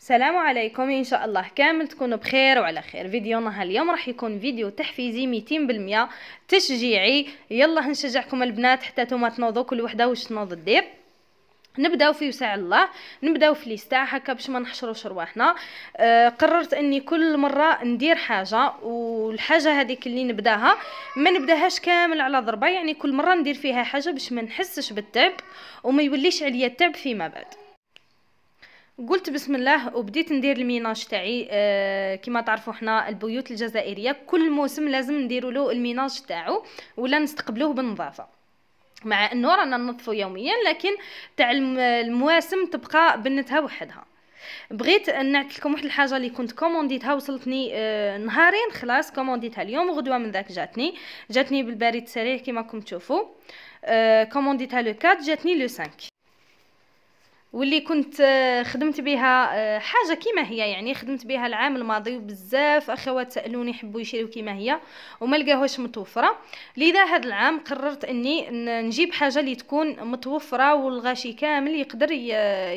السلام عليكم ان شاء الله كامل تكونوا بخير وعلى خير فيديونا هاليوم راح يكون فيديو تحفيزي 200% تشجيعي يلا نشجعكم البنات حتى نتوما تنوضوا كل وحده واش تنوض دير نبداو في وسع الله نبداو في ليستا هكا باش ما نحشروش رواحنا أه قررت اني كل مره ندير حاجه والحاجه هذيك اللي نبداها ما نبداهاش كامل على ضربه يعني كل مره ندير فيها حاجه باش ما نحسش بالتعب وما يوليش عليا التعب فيما بعد قلت بسم الله وبديت ندير الميناج تاعي آه كما تعرفوا حنا البيوت الجزائريه كل موسم لازم نديروا له الميناج تاعو ولا نستقبلوه بالنظافه مع انه رانا ننظفوا يوميا لكن تاع المواسم تبقى بنتها وحدها بغيت نعطي لكم واحد الحاجه اللي كنت كومونديتها وصلتني آه نهارين خلاص كومونديتها اليوم غدوه من ذاك جاتني جاتني بالبريد السريع كما راكم تشوفوا آه كومونديتها لو 4 جاتني لو 5 واللي كنت آه، خدمت بها آه، حاجه كيما هي يعني خدمت بها العام الماضي وبزاف اخوات سالوني حبوا يشريو كيما هي وما لقاهوش متوفره لذا هذا العام قررت اني نجيب حاجه اللي تكون متوفره والغاشي كامل يقدر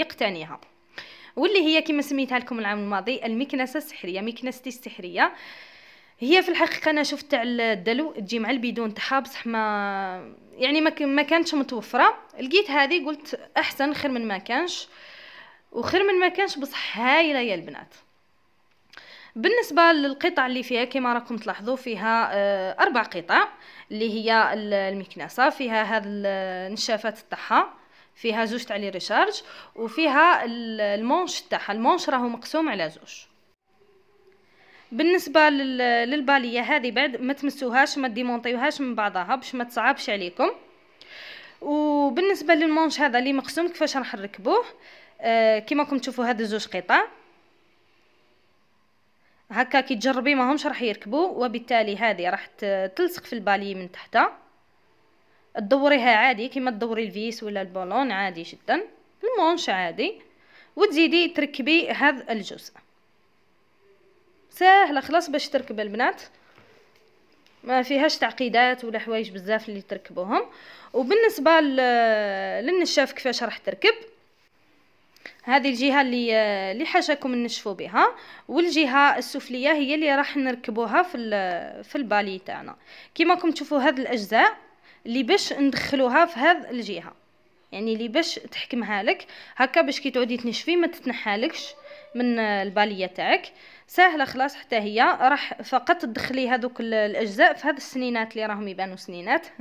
يقتنيها واللي هي كيما سميتها لكم العام الماضي المكنسه السحريه مكنستي السحريه هي في الحقيقه انا شفت تاع الدلو تجي مع البيدون تاعها بصح ما يعني ما كانتش متوفره لقيت هذه قلت احسن خير من ما كانش وخير من ما كانش بصح هايله يا البنات بالنسبه للقطع اللي فيها كما راكم تلاحظوا فيها آه، اربع قطع اللي هي المكنسه فيها هاد النشافات تاعها فيها زوج تاع لي ريشارج وفيها المونش تاعها المونش راهو مقسوم على زوج بالنسبه للباليه هذه بعد ما تمسوهاش ما ديمونطيوهاش من بعضها باش ما تصعبش عليكم وبالنسبه للمونش هذا اللي مقسوم كيفاش راح نركبوه آه كما راكم تشوفوا هذا زوج قطع هكا كي تجربي ماهمش راح يركبوا وبالتالي هذه راح تلصق في الباليه من تحتها تدوريها عادي كيما تدوري الفيس ولا البالون عادي جدا المونش عادي وتزيدي تركبي هذا الجزء ساهله خلاص باش تركب البنات ما فيهاش تعقيدات ولا حوايج بزاف اللي تركبوهم وبالنسبه للنشاف كيفاش راح تركب هذه الجهه اللي اللي حاشاكم نشفوا بها والجهه السفليه هي اللي راح نركبوها في في البالي تاعنا كيما راكم تشوفوا هاد الاجزاء اللي باش ندخلوها في هذه الجهه يعني اللي باش تحكمها لك هكا باش كي تعودي تنشفي ما تتنحالكش من الباليه تاعك ساهله خلاص حتى هي راح فقط تدخلي هذوك الاجزاء في هاد السنينات اللي راهم يبانو سنينات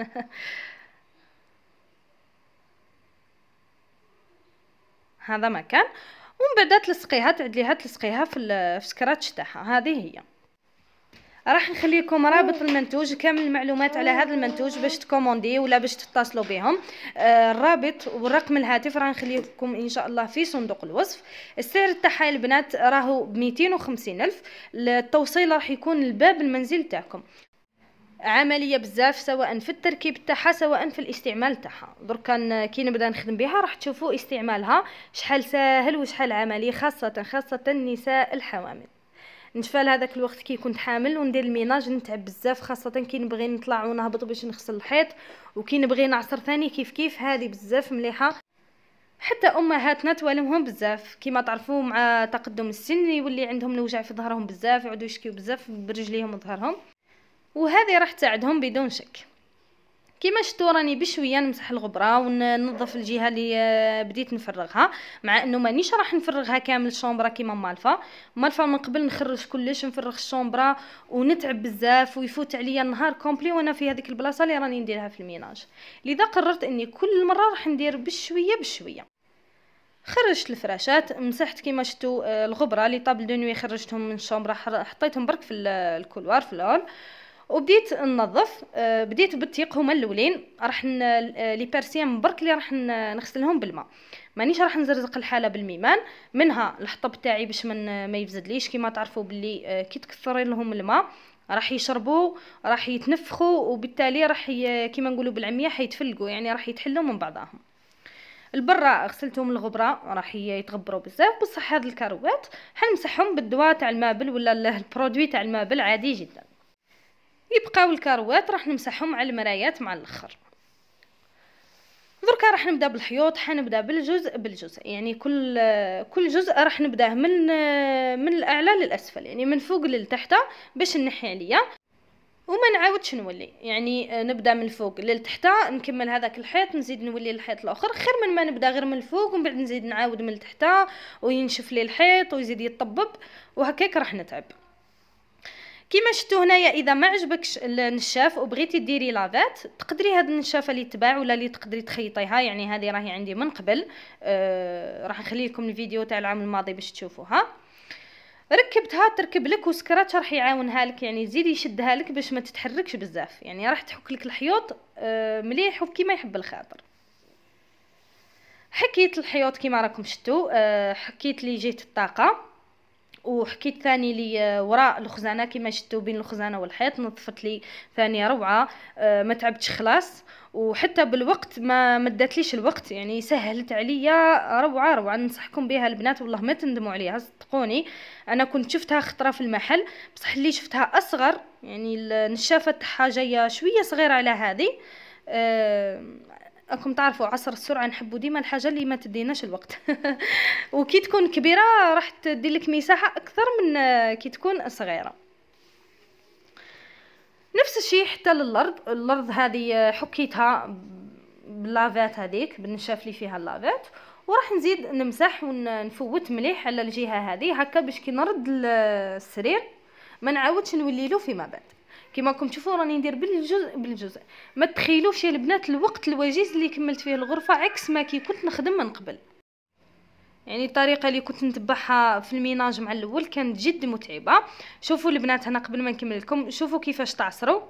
هذا مكان ومن بعد تلصقيها تعدليها تلصقيها في السكراتش تاعها هذه هي راح نخلي لكم رابط المنتوج كامل المعلومات على هذا المنتوج باش تكوموندي ولا باش تتصلوا بهم آه، الرابط ورقم الهاتف راح نخليه لكم ان شاء الله في صندوق الوصف السعر تاعها البنات راهو ب 250 الف التوصيل راح يكون لباب المنزل تاعكم عمليه بزاف سواء في التركيب تاعها سواء في الاستعمال تاعها درك كي نبدا نخدم بها راح تشوفوا استعمالها شحال ساهل وشحال عملي خاصه خاصه النساء الحوامل نتفال هذاك الوقت كي كنت حامل وندير الميناج نتعب بزاف خاصه كي نبغي نطلع ونهبط باش نغسل الحيط وكي نبغي نعصر ثاني كيف كيف هذه بزاف مليحه حتى امهاتنا توالمهم بزاف كيما تعرفوا مع تقدم السن يولي عندهم الوجع في ظهرهم بزاف يعودوا يشكيو بزاف برجليهم وظهرهم وهذه راح تساعدهم بدون شك كيما شفتوا راني بشويه نمسح الغبره وننظف الجهه اللي آه، بديت نفرغها مع انه مانيش راح نفرغها كامل الشومبره كيما مالفا مالفا من قبل نخرج كلش نفرغ الشومبره ونتعب بزاف ويفوت عليا النهار كومبلي وانا في هذيك البلاصه اللي راني نديرها في الميناج لذا قررت اني كل مره راح ندير بشويه بشويه خرجت الفراشات مسحت كيما شفتوا آه، الغبره لي طابل دو نوي خرجتهم من الشومبره حطيتهم برك في الكولوار في الهول وبديت ننظف آه، بديت بالتيق هما الاولين راح آه، لي بيرسيان برك اللي راح نغسلهم بالماء مانيش راح نزرزق الحاله بالميمان منها الحطب تاعي باش من آه، ما يفزدليش كيما تعرفوا باللي كي تكثري لهم الماء راح يشربوا راح يتنفخوا وبالتالي راح كيما نقولوا بالعاميه حيتفلقوا يعني راح يتحلوا من بعضهم البرا غسلتهم الغبرة راح يتغبروا بزاف بصح هاد الكاروات حنمسحهم بالدواء تاع المابل ولا البرودوي تاع المابل عادي جدا يبقاو الكروات راح نمسحهم على المرايات مع الاخر دركا راح نبدا بالحيوط حنبدا بالجزء بالجزء يعني كل كل جزء راح نبداه من من الاعلى للاسفل يعني من فوق للتحت باش نحي عليا وما نعاودش نولي يعني نبدا من الفوق للتحت نكمل هذاك الحيط نزيد نولي الحيط الاخر خير من ما نبدا غير من الفوق ومن بعد نزيد نعاود من التحت وينشف لي الحيط ويزيد يطبب وهكاك راح نتعب كما شفتوا هنايا اذا ما عجبكش النشاف وبغيتي ديري لافات تقدري هاد النشافه اللي تباع ولا اللي تقدري تخيطيها يعني هذه راهي عندي من قبل أه راح نخلي لكم الفيديو تاع العام الماضي باش تشوفوها ركبتها تركب لك وسكراتش راح يعاونها لك يعني يزيد يشدها لك باش ما تتحركش بزاف يعني راح تحك لك الحيوط أه مليح وكيما يحب الخاطر حكيت الحيوط كيما راكم شفتوا أه حكيت لي جهه الطاقه وحكيت ثاني لي آه، وراء الخزانه كما شفتوا بين الخزانه والحيط نظفت لي ثاني روعه آه، ما تعبتش خلاص وحتى بالوقت ما مداتليش الوقت يعني سهلت عليا روعه روعه ننصحكم بها البنات والله ما تندموا عليها صدقوني انا كنت شفتها خطره في المحل بصح اللي شفتها اصغر يعني النشافه تاعها جايه شويه صغيره على هذه أه راكم تعرفوا عصر السرعه نحبوا ديما الحاجه اللي ما تديناش الوقت وكي تكون كبيره راح تدي لك مساحه اكثر من كي تكون صغيره نفس الشيء حتى للارض الارض هذه حكيتها باللافات هذيك بالنشاف اللي فيها اللافات وراح نزيد نمسح ونفوت مليح على الجهه هذه هكا باش كي نرد السرير ما نعاودش نولي له فيما بعد كما راكم تشوفوا راني ندير بالجزء بالجزء ما تخيلوش يا البنات الوقت الوجيز اللي كملت فيه الغرفه عكس ما كي كنت نخدم من قبل يعني الطريقه اللي كنت نتبعها في الميناج مع الاول كانت جد متعبه شوفوا البنات هنا قبل ما نكمل لكم شوفوا كيفاش تعصروا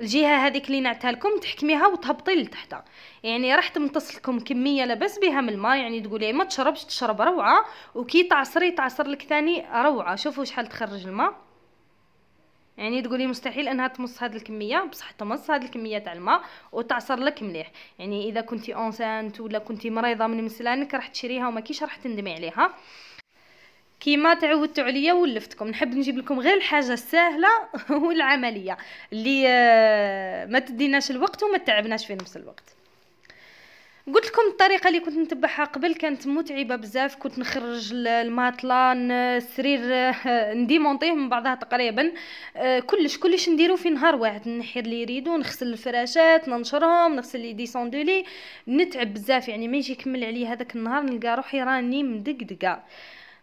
الجهه هذيك اللي نعتها لكم تحكميها وتهبطي لتحت يعني راح تمتص لكم كميه لاباس بها من الماء يعني تقولي ما تشربش تشرب روعه وكي تعصري تعصر لك ثاني روعه شوفوا شحال تخرج الماء يعني تقولي مستحيل انها تمص هذه الكميه بصح تمص هذه الكميه تاع الماء وتعصر لك مليح يعني اذا كنتي اونسانت ولا كنتي مريضه من مسلانك راح تشريها وما كيش راح تندمي عليها كيما تعودتوا عليا ولفتكم نحب نجيب لكم غير الحاجه السهله والعمليه اللي آه، ما تديناش الوقت وما تعبناش في نفس الوقت قلت لكم الطريقه اللي كنت نتبعها قبل كانت متعبه بزاف كنت نخرج الماطله السرير نديمونطيه من بعضها تقريبا آه، كلش كلش نديرو في نهار واحد نحي لي يريدو نغسل الفراشات ننشرهم نغسل لي ديسوندولي نتعب بزاف يعني ما يجي يكمل عليا هذاك النهار نلقى روحي راني مدقدقه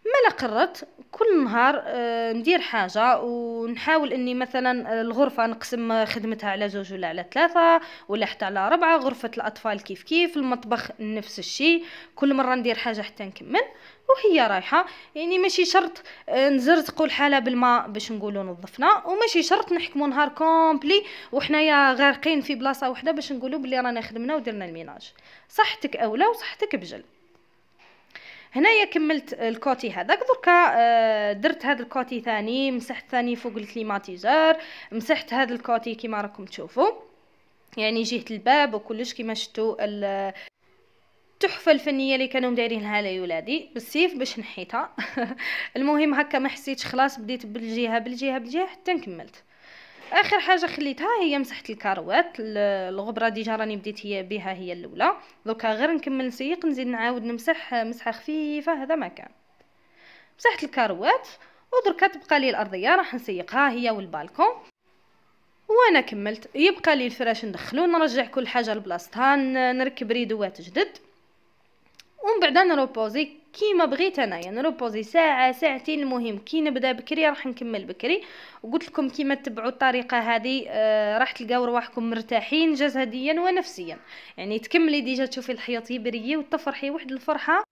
ما قررت كل نهار آه، ندير حاجة ونحاول اني مثلا الغرفة نقسم خدمتها على زوج ولا على ثلاثة ولا حتى على ربعة غرفة الاطفال كيف كيف المطبخ نفس الشيء كل مرة ندير حاجة حتى نكمل وهي رايحة يعني ماشي شرط آه، نزرت قول حالة بالماء باش نقولوا نظفنا وماشي شرط نحكموا نهار كومبلي يا غارقين في بلاصة وحدة باش نقولوا بلي رانا خدمنا ودرنا الميناج صحتك اولى وصحتك بجل هنايا كملت الكوتي هذاك دركا آه، درت هذا الكوتي ثاني مسحت ثاني فوق الكليماتيزر مسحت هذا الكوتي كما راكم تشوفوا يعني جهه الباب وكلش كما شفتوا التحفه الفنيه اللي كانوا مدايرينها لي ولادي بالسيف باش نحيتها المهم هكا ما حسيتش خلاص بديت بالجهه بالجهه بالجهه حتى نكملت اخر حاجه خليتها هي مسحت الكاروات الغبره ديجا راني بديت هي بها هي الاولى دوكا غير نكمل نسيق نزيد نعاود نمسح آه، مسحه خفيفه هذا ما كان مسحت الكاروات ودركا تبقى لي الارضيه راح نسيقها هي والبالكون وانا كملت يبقى لي الفراش ندخلو نرجع كل حاجه لبلاصتها نركب ريدوات جدد ومن بعد نروبوزي كيما بغيت انا يعني روبوزي ساعه ساعتين المهم كي نبدا بكري راح نكمل بكري وقلت لكم كيما تبعوا الطريقه هذه آه راح تلقاو رواحكم مرتاحين جسديا ونفسيا يعني تكملي ديجا تشوفي الحياه يبري وتفرحي واحد الفرحه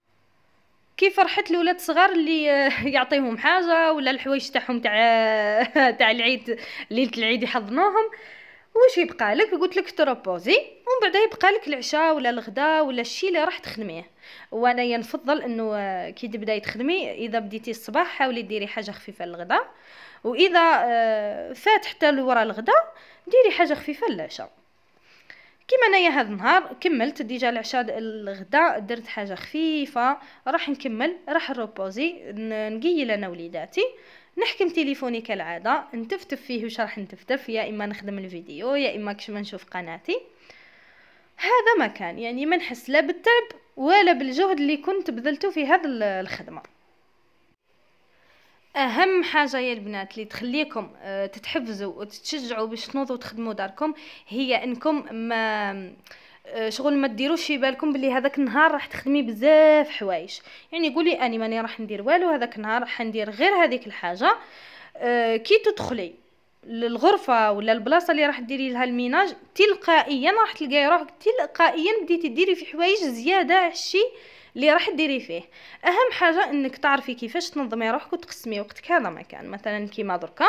كيف فرحت الاولاد الصغار اللي آه، يعطيهم حاجه ولا الحوايج تاعهم تاع تاع العيد ليله العيد يحضنوهم واش يبقى لك قلت لك تروبوزي ومن بعد يبقى لك العشاء ولا الغداء ولا الشيء اللي راح تخدميه وانا نفضل انه آه، كي تبداي تخدمي اذا بديتي الصباح حاولي ديري حاجه خفيفه للغداء واذا آه، فات حتى لورا الغداء ديري حاجه خفيفه للعشاء كيما انايا هذا النهار كملت ديجا العشاء الغداء درت حاجه خفيفه راح نكمل راح نروبوزي نقيل انا وليداتي نحكم تليفوني كالعادة نتفتف فيه وش راح نتفتف يا إما نخدم الفيديو يا إما كشما نشوف قناتي هذا ما كان يعني ما نحس لا بالتعب ولا بالجهد اللي كنت بذلته في هذا الخدمة اهم حاجه يا البنات اللي تخليكم آه، تتحفزوا وتتشجعوا باش تنوضوا تخدموا داركم هي انكم ما آه، شغل ما ديروش في بالكم بلي هذاك النهار راح تخدمي بزاف حوايج يعني قولي اني ماني راح ندير والو هذاك النهار راح ندير غير هذيك الحاجه آه، كي تدخلي للغرفه ولا البلاصه اللي راح ديري لها الميناج تلقائيا راح تلقاي روحك تلقائيا بديتي ديري في حوايج زياده على الشيء اللي راح ديري فيه اهم حاجه انك تعرفي كيفاش تنظمي روحك وتقسمي وقتك هذا مكان مثلا كيما دركا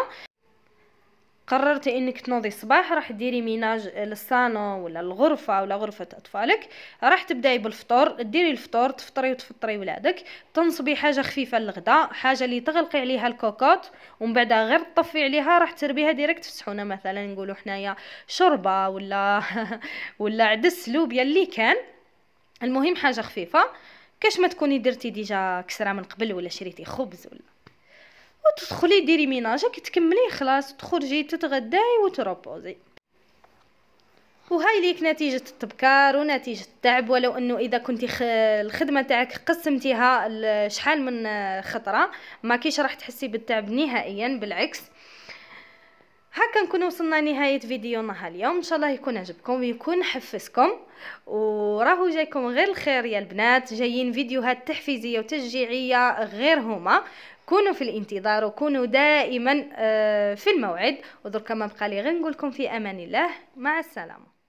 قررتي انك تنوضي الصباح راح ديري ميناج للصالون ولا الغرفه ولا غرفه اطفالك راح تبداي بالفطور ديري الفطور تفطري وتفطري ولادك تنصبي حاجه خفيفه للغداء حاجه اللي تغلقي عليها الكوكوت ومن بعدها غير تطفي عليها راح تربيها ديريكت في الصحونه مثلا نقولوا حنايا شوربه ولا ولا عدس لوبيا اللي كان المهم حاجه خفيفه كاش ما تكوني درتي ديجا كسره من قبل ولا شريتي خبز ولا وتدخلي ديري ميناجك تكملي خلاص تخرجي تتغداي وتروبوزي وهاي ليك نتيجة التبكار ونتيجة التعب ولو انه اذا كنتي الخدمة تاعك قسمتيها شحال من خطرة ما كيش راح تحسي بالتعب نهائيا بالعكس هكا نكون وصلنا نهاية فيديونا اليوم ان شاء الله يكون عجبكم ويكون حفزكم وراهو جايكم غير الخير يا البنات جايين فيديوهات تحفيزية وتشجيعية غير هما كونوا في الانتظار وكونوا دائما آه، في الموعد ودركا ما بقى لي غير نقول لكم في امان الله مع السلامه